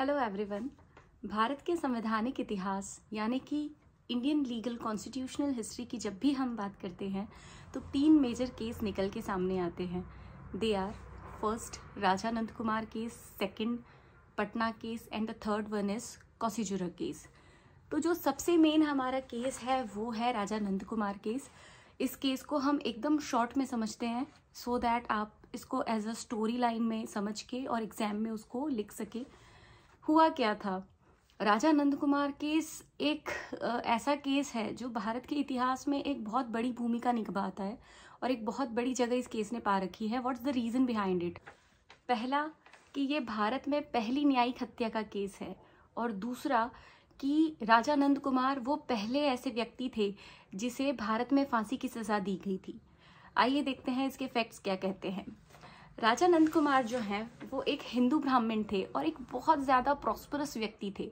hello everyone Bharat के संवैधानिक इतिहास यानी कि इंडियन लीगल कॉन्स्टिट्यूशनल हिस्ट्री की जब भी हम बात करते हैं तो तीन मेजर केस निकल के सामने आते हैं they are first Raja Nand Kumar case second Patna case and the third one is Cossijurah case तो जो सबसे मेन हमारा केस है वो है राजा नंद कुमार केस इस केस को हम एकदम शॉर्ट में समझते हैं सो so दैट आप इसको एज अ स्टोरी लाइन में समझ के और एग्जाम में उसको लिख सके हुआ क्या था राजा नंद कुमार केस एक ऐसा केस है जो भारत के इतिहास में एक बहुत बड़ी भूमिका निभाता है और एक बहुत बड़ी जगह इस केस ने पा रखी है what's the reason behind it पहला कि ये भारत में पहली न्यायिक हत्या का केस है और दूसरा कि राजा नंद कुमार वो पहले ऐसे व्यक्ति थे जिसे भारत में फांसी की सज़ा दी गई थी आइए देखते हैं इसके फैक्ट्स क्या कहते हैं राजा नंद कुमार जो हैं वो एक हिंदू ब्राह्मण थे और एक बहुत ज़्यादा प्रॉस्परस व्यक्ति थे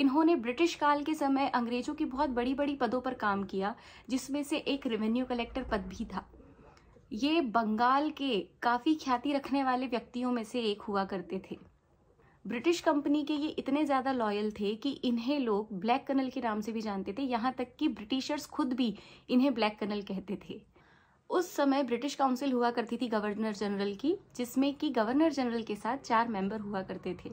इन्होंने ब्रिटिश काल के समय अंग्रेजों की बहुत बड़ी बड़ी पदों पर काम किया जिसमें से एक रेवेन्यू कलेक्टर पद भी था ये बंगाल के काफ़ी ख्याति रखने वाले व्यक्तियों में से एक हुआ करते थे ब्रिटिश कंपनी के ये इतने ज़्यादा लॉयल थे कि इन्हें लोग ब्लैक कनल के नाम से भी जानते थे यहाँ तक कि ब्रिटिशर्स खुद भी इन्हें ब्लैक कनल कहते थे उस समय ब्रिटिश काउंसिल हुआ करती थी गवर्नर जनरल की जिसमें कि गवर्नर जनरल के साथ चार मेंबर हुआ करते थे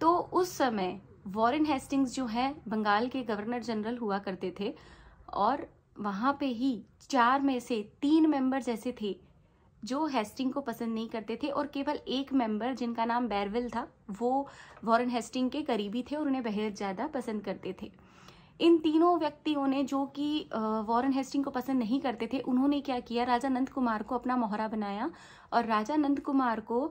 तो उस समय वॉरेन हेस्टिंग्स जो है बंगाल के गवर्नर जनरल हुआ करते थे और वहाँ पे ही चार में से तीन मेंबर जैसे थे जो हेस्टिंग को पसंद नहीं करते थे और केवल एक मेंबर जिनका नाम बैरविल था वो वॉरेन हेस्टिंग के करीबी थे और उन्हें बेहद ज़्यादा पसंद करते थे इन तीनों व्यक्तियों ने जो कि वॉरेन हेस्टिंग को पसंद नहीं करते थे उन्होंने क्या किया राजा नंद कुमार को अपना मोहरा बनाया और राजा नंद कुमार को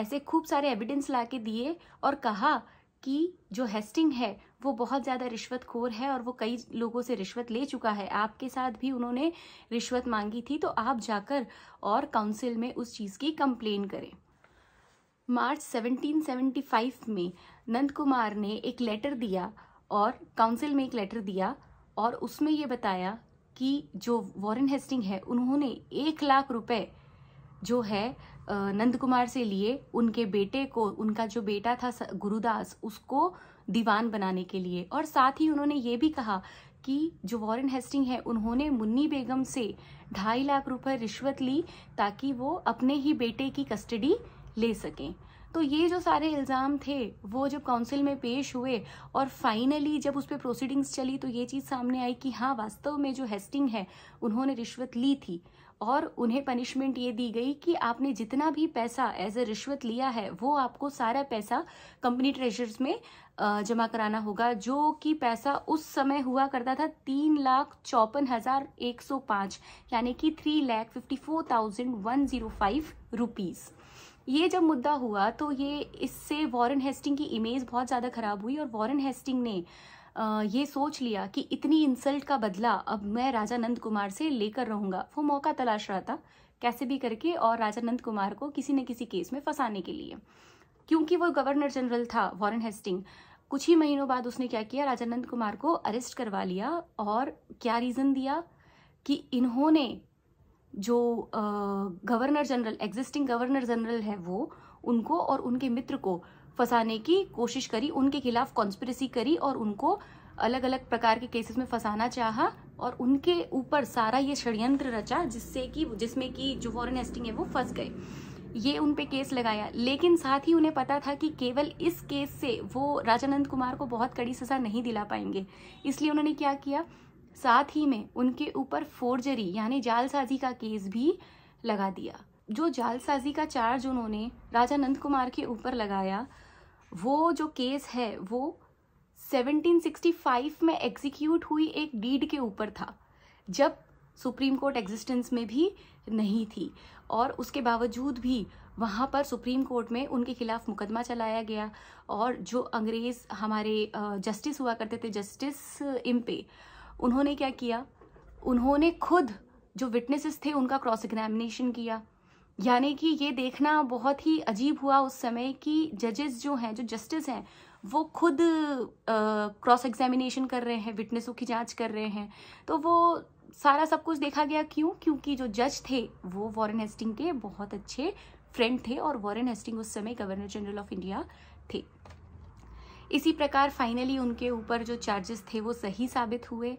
ऐसे खूब सारे एविडेंस ला के दिए और कहा कि जो हेस्टिंग है वो बहुत ज़्यादा रिश्वतखोर है और वो कई लोगों से रिश्वत ले चुका है आपके साथ भी उन्होंने रिश्वत मांगी थी तो आप जाकर और काउंसिल में उस चीज़ की कंप्लेन करें मार्च 1775 में नंद कुमार ने एक लेटर दिया और काउंसिल में एक लेटर दिया और उसमें ये बताया कि जो वॉरेन हेस्टिंग है उन्होंने एक लाख रुपए जो है नंद कुमार से लिए उनके बेटे को उनका जो बेटा था गुरुदास उसको दीवान बनाने के लिए और साथ ही उन्होंने ये भी कहा कि जो वॉरेन हेस्टिंग है उन्होंने मुन्नी बेगम से ढाई लाख रुपए रिश्वत ली ताकि वो अपने ही बेटे की कस्टडी ले सकें तो ये जो सारे इल्ज़ाम थे वो जब काउंसिल में पेश हुए और फाइनली जब उस पर प्रोसीडिंग्स चली तो ये चीज़ सामने आई कि हाँ वास्तव में जो हेस्टिंग है उन्होंने रिश्वत ली थी और उन्हें पनिशमेंट ये दी गई कि आपने जितना भी पैसा एज ए रिश्वत लिया है वो आपको सारा पैसा कंपनी ट्रेजर्स में जमा कराना होगा जो कि पैसा उस समय हुआ करता था तीन लाख चौपन हजार एक सौ पाँच यानी कि three lakh fifty four thousand one zero five rupees ये जब मुद्दा हुआ तो ये इससे वॉरेन हेस्टिंग की इमेज बहुत ज़्यादा खराब हुई और वॉरेन हेस्टिंग ने ये सोच लिया कि इतनी इंसल्ट का बदला अब मैं राजा नंद कुमार से लेकर रहूंगा वो मौका तलाश रहा था कैसे भी करके और राजा नंद कुमार को किसी न किसी केस में फंसाने के लिए क्योंकि वो गवर्नर जनरल था वॉरेन हेस्टिंग कुछ ही महीनों बाद उसने क्या किया राजानंद कुमार को अरेस्ट करवा लिया और क्या रीज़न दिया कि इन्होंने जो governor general existing governor general है वो उनको और उनके मित्र को फंसाने की कोशिश करी उनके खिलाफ कॉन्स्परेसी करी और उनको अलग अलग प्रकार के केसेस में फंसाना चाहा और उनके ऊपर सारा ये षड्यंत्र रचा जिससे कि जिसमें कि जो फॉरन एस्टिंग है वो फंस गए ये उन पे केस लगाया लेकिन साथ ही उन्हें पता था कि केवल इस केस से वो राजानंद कुमार को बहुत कड़ी सजा नहीं दिला पाएंगे इसलिए उन्होंने क्या किया साथ ही में उनके ऊपर फोर्जरी यानी जालसाजी का केस भी लगा दिया जो जालसाजी का चार्ज उन्होंने राजा नंद कुमार के ऊपर लगाया वो जो केस है वो 1765 में एग्जीक्यूट हुई एक डीड के ऊपर था जब सुप्रीम कोर्ट एग्जिस्टेंस में भी नहीं थी और उसके बावजूद भी वहाँ पर सुप्रीम कोर्ट में उनके खिलाफ मुकदमा चलाया गया और जो अंग्रेज़ हमारे जस्टिस हुआ करते थे जस्टिस इम्पे उन्होंने क्या किया उन्होंने खुद जो विटनेसेस थे उनका क्रॉस एग्जामिनेशन किया यानी कि ये देखना बहुत ही अजीब हुआ उस समय कि जजेस जो हैं जो जस्टिस हैं वो खुद क्रॉस एग्जामिनेशन कर रहे हैं विटनेसों की जांच कर रहे हैं तो वो सारा सब कुछ देखा गया क्यों क्योंकि जो जज थे वो वॉरेन हेस्टिंग के बहुत अच्छे फ्रेंड थे और वॉरेन हेस्टिंग उस समय गवर्नर जनरल ऑफ इंडिया थे इसी प्रकार फाइनली उनके ऊपर जो चार्जेस थे वो सही साबित हुए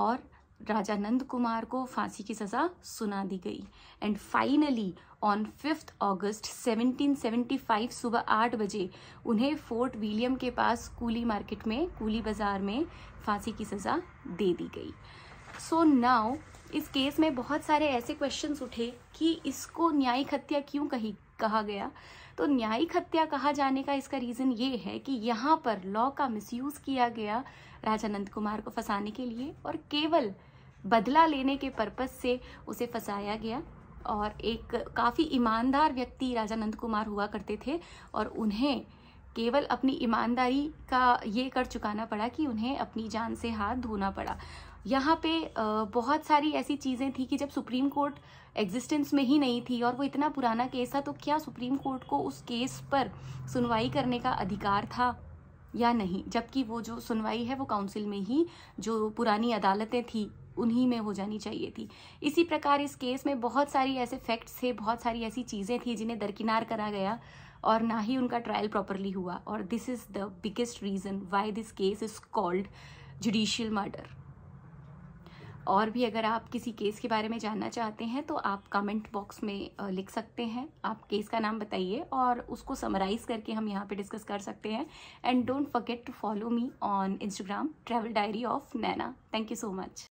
और राजा नंद कुमार को फांसी की सज़ा सुना दी गई and finally on fifth August 1775 सुबह आठ बजे उन्हें फोर्ट विलियम के पास कूली मार्केट में कूली बाज़ार में फांसी की सज़ा दे दी गई सो so नाउ इस केस में बहुत सारे ऐसे क्वेश्चंस उठे कि इसको न्यायिक हत्या क्यों कही कहा गया तो न्यायिक हत्या कहा जाने का इसका रीजन ये है कि यहाँ पर लॉ का मिसयूज किया गया राजा नंद कुमार को फंसाने के लिए और केवल बदला लेने के पर्पज से उसे फंसाया गया और एक काफ़ी ईमानदार व्यक्ति राजा नंद कुमार हुआ करते थे और उन्हें केवल अपनी ईमानदारी का ये कर चुकाना पड़ा कि उन्हें अपनी जान से हाथ धोना पड़ा यहाँ पे बहुत सारी ऐसी चीज़ें थी कि जब सुप्रीम कोर्ट एग्जिस्टेंस में ही नहीं थी और वो इतना पुराना केस था तो क्या सुप्रीम कोर्ट को उस केस पर सुनवाई करने का अधिकार था या नहीं जबकि वो जो सुनवाई है वो काउंसिल में ही जो पुरानी अदालतें थी उन्हीं में हो जानी चाहिए थी इसी प्रकार इस केस में बहुत सारी ऐसे फैक्ट्स थे बहुत सारी ऐसी चीज़ें थी जिन्हें दरकिनार करा गया और ना ही उनका ट्रायल प्रॉपरली हुआ और this is the biggest reason why this case is called judicial murder और भी अगर आप किसी केस के बारे में जानना चाहते हैं तो आप कमेंट बॉक्स में लिख सकते हैं आप केस का नाम बताइए और उसको समराइज़ करके हम यहाँ पे डिस्कस कर सकते हैं and don't forget to follow me on Instagram travel diary of Naina thank you so much